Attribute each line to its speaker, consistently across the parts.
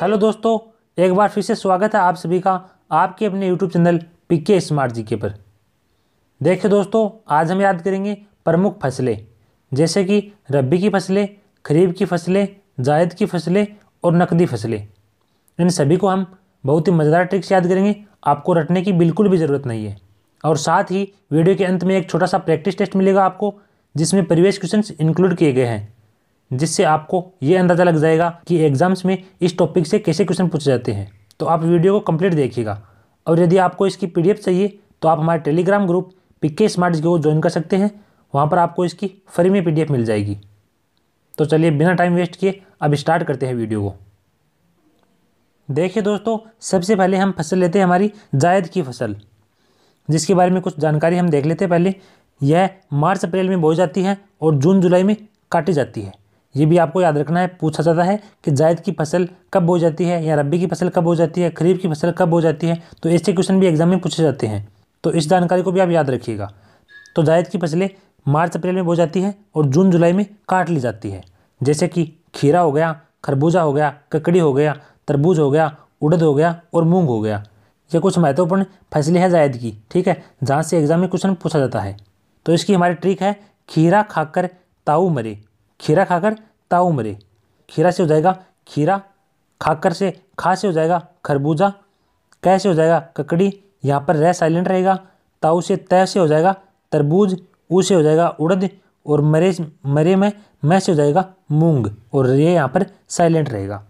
Speaker 1: hello दोस्तों एक बार फिर से स्वागत है आप सभी का आपके अपने यूट्यूब चैनल पीके स्मार्ट जी के पर देखिए दोस्तों आज हम याद करेंगे प्रमुख फसलें जैसे कि रबी की फसलें खरीफ की फसलें जायद की फसलें और नकदी फसलें इन सभी को हम बहुत ही मज़ेदार ट्रिक्स याद करेंगे आपको रटने की बिल्कुल भी ज़रूरत नहीं है और साथ ही वीडियो के अंत में एक छोटा सा प्रैक्टिस टेस्ट मिलेगा आपको जिसमें प्रीवियस क्वेश्चन इंक्लूड किए गए हैं जिससे आपको ये अंदाज़ा लग जाएगा कि एग्ज़ाम्स में इस टॉपिक से कैसे क्वेश्चन पूछे जाते हैं तो आप वीडियो को कंप्लीट देखिएगा और यदि आपको इसकी पी चाहिए तो आप हमारे टेलीग्राम ग्रुप पिक्के स्मार्ट को ज्वाइन कर सकते हैं वहाँ पर आपको इसकी फ्री में पी मिल जाएगी तो चलिए बिना टाइम वेस्ट किए अब स्टार्ट करते हैं वीडियो को देखिए दोस्तों सबसे पहले हम फसल लेते हैं हमारी जायद की फसल जिसके बारे में कुछ जानकारी हम देख लेते हैं पहले यह मार्च अप्रैल में बोई जाती है और जून जुलाई में काटी जाती है ये भी आपको याद रखना है पूछा जाता है कि जायद की फसल कब हो जाती है या रबी की फसल कब हो जाती है खरीफ की फसल कब हो जाती है तो ऐसे क्वेश्चन भी एग्जाम में पूछे जाते हैं तो इस जानकारी को भी आप याद रखिएगा तो जायद की फसलें मार्च अप्रैल में बो जाती है और जून जुलाई में काट ली जाती है जैसे कि खीरा हो गया खरबूजा हो गया ककड़ी हो गया तरबूज हो गया उड़द हो गया और मूंग हो गया ये कुछ महत्वपूर्ण फसलें हैं जायद की ठीक है जहाँ से एग्जाम में क्वेश्चन पूछा जाता है तो इसकी हमारी ट्रिक है खीरा खाकर ताऊ मरे खीरा खाकर ताऊ मरे खीरा से हो जाएगा खीरा खाकर से खा से हो जाएगा खरबूजा कै से हो जाएगा ककड़ी यहाँ पर रह साइलेंट रहेगा ताऊ से तय से हो जाएगा तरबूज ऊ से हो जाएगा उड़द और मरे मरे में मैं से हो जाएगा मूंग और ये यहाँ पर साइलेंट रहेगा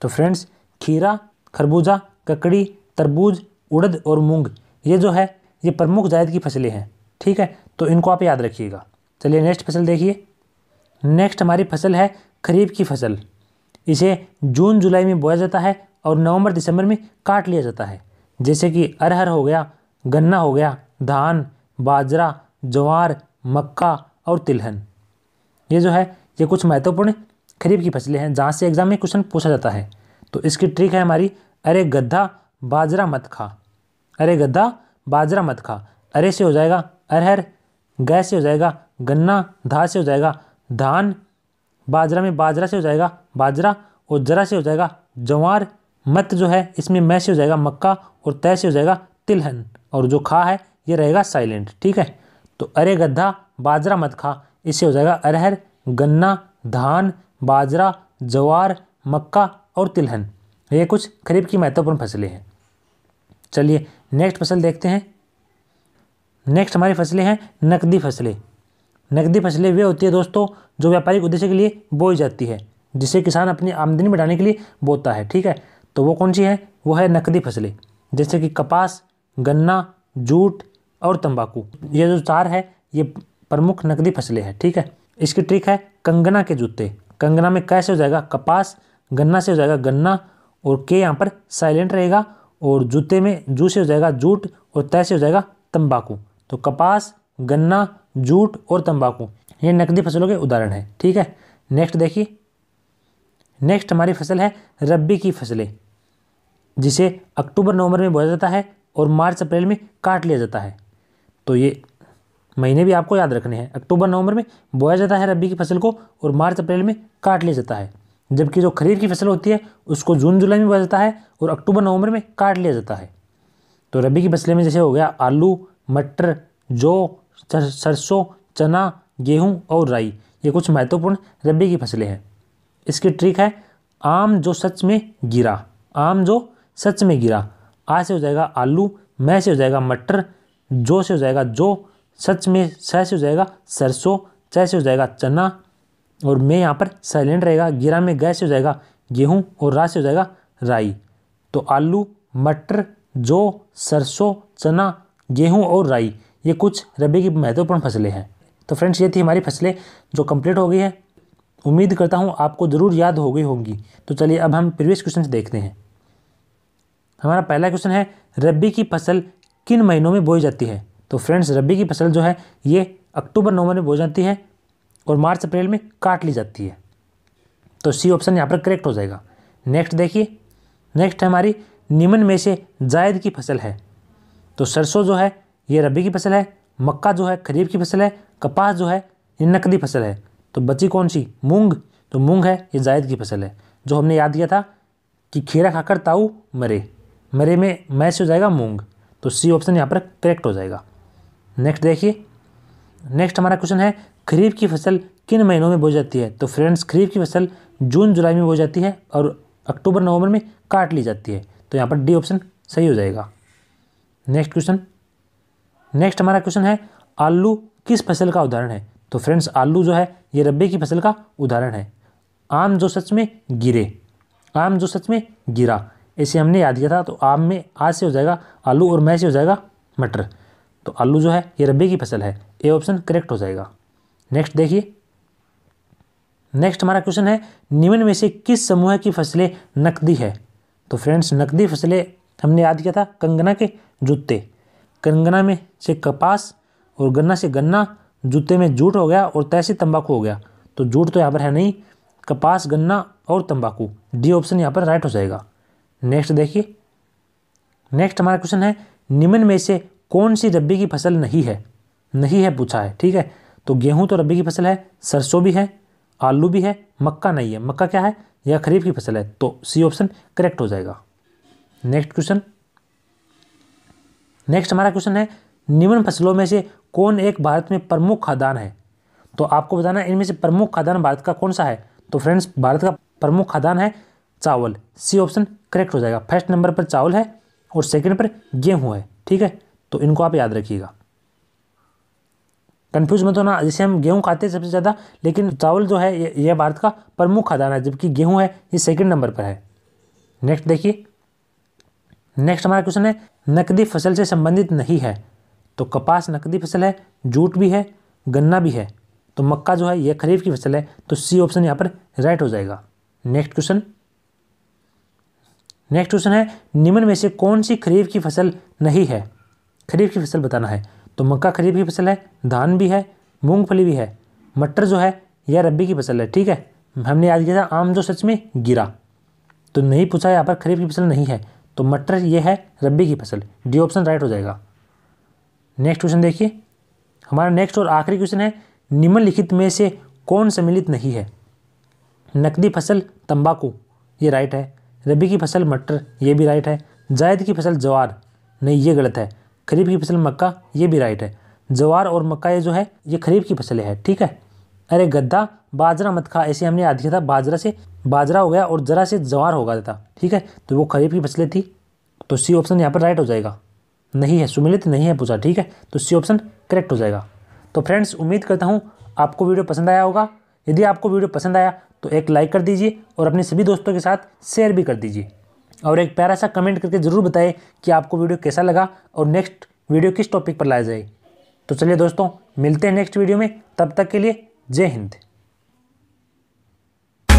Speaker 1: तो फ्रेंड्स खीरा खरबूजा ककड़ी तरबूज उड़द और मूंग ये जो है ये प्रमुख जायद की फसलें हैं ठीक है तो इनको आप याद रखिएगा चलिए नेक्स्ट फसल देखिए नेक्स्ट हमारी फसल है खरीफ की फसल इसे जून जुलाई में बोया जाता है और नवंबर दिसंबर में काट लिया जाता है जैसे कि अरहर हो गया गन्ना हो गया धान बाजरा ज्वार मक्का और तिलहन ये जो है ये कुछ महत्वपूर्ण खरीफ की फसलें हैं जहाँ से एग्जाम में क्वेश्चन पूछा जाता है तो इसकी ट्रिक है हमारी अरे गद्दा बाजरा मत खा अरे गद्दा बाजरा मत खा अरे से हो जाएगा अरहर गै से हो जाएगा गन्ना धा से हो जाएगा धान बाजरा में बाजरा से हो जाएगा बाजरा और जरा से हो जाएगा जवार मत जो है इसमें मै से हो जाएगा मक्का और तय से हो जाएगा तिलहन और जो खा है ये रहेगा साइलेंट ठीक है तो अरे गद्दा बाजरा मत खा इससे हो जाएगा अरहर गन्ना धान बाजरा जवार मक्का और तिलहन ये कुछ खरीफ की महत्वपूर्ण फसलें हैं चलिए नेक्स्ट फसल देखते हैं नेक्स्ट हमारी फसलें हैं नकदी फसलें नकदी फसलें वे होती है दोस्तों जो व्यापारिक उद्देश्य के लिए बोई जाती है जिसे किसान अपनी आमदनी बढ़ाने के लिए बोता है ठीक है तो वो कौन सी है वो है नकदी फसलें जैसे कि कपास गन्ना जूट और तंबाकू ये जो चार है ये प्रमुख नकदी फसलें हैं ठीक है इसकी ट्रिक है कंगना के जूते कंगना में कैसे हो जाएगा कपास गन्ना से हो जाएगा गन्ना और के यहाँ पर साइलेंट रहेगा और जूते में जू से हो जाएगा जूट और तय से हो जाएगा तंबाकू तो कपास गन्ना जूट और तंबाकू ये नकदी फसलों के उदाहरण हैं ठीक है नेक्स्ट देखिए नेक्स्ट हमारी फसल है रबी की फसलें जिसे अक्टूबर नवंबर में बोया जाता है और मार्च अप्रैल में काट लिया जाता है तो ये महीने भी आपको याद रखने हैं अक्टूबर नवंबर में बोया जाता है रबी की फसल को और मार्च अप्रैल में काट लिया जाता है जबकि जो खरीफ की फसल होती है उसको जून जुलाई में बोया जाता है और अक्टूबर नवंबर में काट लिया जाता है तो रबी की फसलें में जैसे हो गया आलू मटर जौ सरसों चना गेहूं और राई ये कुछ महत्वपूर्ण रबी की फसलें हैं इसकी ट्रिक है आम जो सच में गिरा आम जो सच में गिरा आ से हो जाएगा आलू मैं से हो जाएगा मटर जो से हो जाएगा जो सच में स से हो जाएगा सरसों च से हो जाएगा चना और मैं यहाँ पर साइलेंट रहेगा गिरा में गैस हो जाएगा गेहूँ और रा से हो जाएगा राई तो आलू मटर जो सरसों चना गेहूँ और राई ये कुछ रबी की महत्वपूर्ण फसलें हैं तो फ्रेंड्स ये थी हमारी फसलें जो कंप्लीट हो गई है उम्मीद करता हूँ आपको ज़रूर याद हो गई होंगी तो चलिए अब हम प्रीवियस क्वेश्चन देखते हैं हमारा पहला क्वेश्चन है रबी की फसल किन महीनों में बोई जाती है तो फ्रेंड्स रबी की फसल जो है ये अक्टूबर नवंबर में बोई जाती है और मार्च अप्रैल में काट ली जाती है तो सी ऑप्शन यहाँ पर करेक्ट हो जाएगा नेक्स्ट देखिए नेक्स्ट हमारी निम्न में से जायद की फसल है तो सरसों जो है ये रबी की फसल है मक्का जो है खरीफ की फसल है कपास जो है ये नकदी फसल है तो बची कौन सी मूंग तो मूंग है ये जायद की फसल है जो हमने याद किया था कि खीरा खाकर ताऊ मरे मरे में से हो जाएगा मूंग तो सी ऑप्शन यहाँ पर करेक्ट हो जाएगा नेक्स्ट देखिए नेक्स्ट हमारा क्वेश्चन है खरीफ की फसल किन महीनों में बोई जाती है तो फ्रेंड्स खरीफ की फसल जून जुलाई में बोई जाती है और अक्टूबर नवंबर में काट ली जाती है तो यहाँ पर डी ऑप्शन सही हो जाएगा नेक्स्ट क्वेश्चन नेक्स्ट हमारा क्वेश्चन है आलू किस फसल का उदाहरण है तो फ्रेंड्स आलू जो है ये रब्बे की फसल का उदाहरण है आम जो सच में गिरे आम जो सच में गिरा इसे हमने याद किया था तो आम में आज से हो जाएगा आलू और मैं से हो जाएगा मटर तो आलू जो है ये रब्बे की फसल है ए ऑप्शन करेक्ट हो जाएगा नेक्स्ट देखिए नेक्स्ट हमारा क्वेश्चन है निम्न में से किस समूह की फसलें नकदी है तो फ्रेंड्स नकदी फसलें हमने याद किया था कंगना के जूते कंगना में से कपास और गन्ना से गन्ना जूते में जूट हो गया और तय से तंबाकू हो गया तो जूट तो यहाँ पर है नहीं कपास गन्ना और तंबाकू डी ऑप्शन यहाँ पर राइट हो जाएगा नेक्स्ट देखिए नेक्स्ट हमारा क्वेश्चन है निम्न में से कौन सी रब्बी की फसल नहीं है नहीं है पूछा है ठीक है तो गेहूं तो रब्बी की फसल है सरसों भी है आलू भी है मक्का नहीं है मक्का क्या है यह खरीफ की फसल है तो सी ऑप्शन करेक्ट हो जाएगा नेक्स्ट क्वेश्चन नेक्स्ट हमारा क्वेश्चन है निम्न फसलों में से कौन एक भारत में प्रमुख खाद्यान्न है तो आपको बताना इनमें से प्रमुख खाद्यान्न भारत का कौन सा है तो फ्रेंड्स भारत का प्रमुख खाद्यान्न है चावल सी ऑप्शन करेक्ट हो जाएगा फर्स्ट नंबर पर चावल है और सेकेंड पर गेहूँ है ठीक है तो इनको आप याद रखिएगा कन्फ्यूज मत होना जैसे हम गेहूँ खाते हैं सबसे ज़्यादा लेकिन चावल जो है यह भारत का प्रमुख खाद्यान्न है जबकि गेहूँ है ये सेकंड नंबर पर है नेक्स्ट देखिए नेक्स्ट हमारा क्वेश्चन है नकदी फसल से संबंधित नहीं है तो कपास नकदी फसल है जूट भी है गन्ना भी है तो मक्का जो है यह खरीफ की फसल है तो सी ऑप्शन यहाँ पर राइट हो जाएगा नेक्स्ट क्वेश्चन नेक्स्ट क्वेश्चन है निम्न में से कौन सी खरीफ की फसल नहीं है खरीफ की फसल बताना है तो मक्का खरीफ की फसल है धान भी है मूंगफली भी है मटर जो है यह रबी की फसल है ठीक है हमने याद किया था आम जो सच में गिरा तो नहीं पूछा यहाँ पर खरीफ की फसल नहीं है तो मटर ये है रब्बी की फसल डी ऑप्शन राइट हो जाएगा नेक्स्ट क्वेश्चन देखिए हमारा नेक्स्ट और आखिरी क्वेश्चन है निम्नलिखित में से कौन सम्मिलित नहीं है नकदी फसल तंबाकू ये राइट है रबी की फसल मटर ये भी राइट है जायद की फसल जवार नहीं ये गलत है खरीफ की फसल मक्का ये भी राइट है जवार और मक्का ये जो है ये खरीफ की फसलें है ठीक है अरे गद्दा बाजरा मत खा ऐसे हमने याद किया था बाजरा से बाजरा हो गया और ज़रा से जवार हो गया था ठीक है तो वो खरीफ की फसलें थी तो सी ऑप्शन यहाँ पर राइट हो जाएगा नहीं है सुमिलित नहीं है पूछा ठीक है तो सी ऑप्शन करेक्ट हो जाएगा तो फ्रेंड्स उम्मीद करता हूँ आपको वीडियो पसंद आया होगा यदि आपको वीडियो पसंद आया तो एक लाइक कर दीजिए और अपने सभी दोस्तों के साथ शेयर भी कर दीजिए और एक प्यारा सा कमेंट करके ज़रूर बताएं कि आपको वीडियो कैसा लगा और नेक्स्ट वीडियो किस टॉपिक पर लाया जाए तो चलिए दोस्तों मिलते हैं नेक्स्ट वीडियो में तब तक के लिए जय हिंद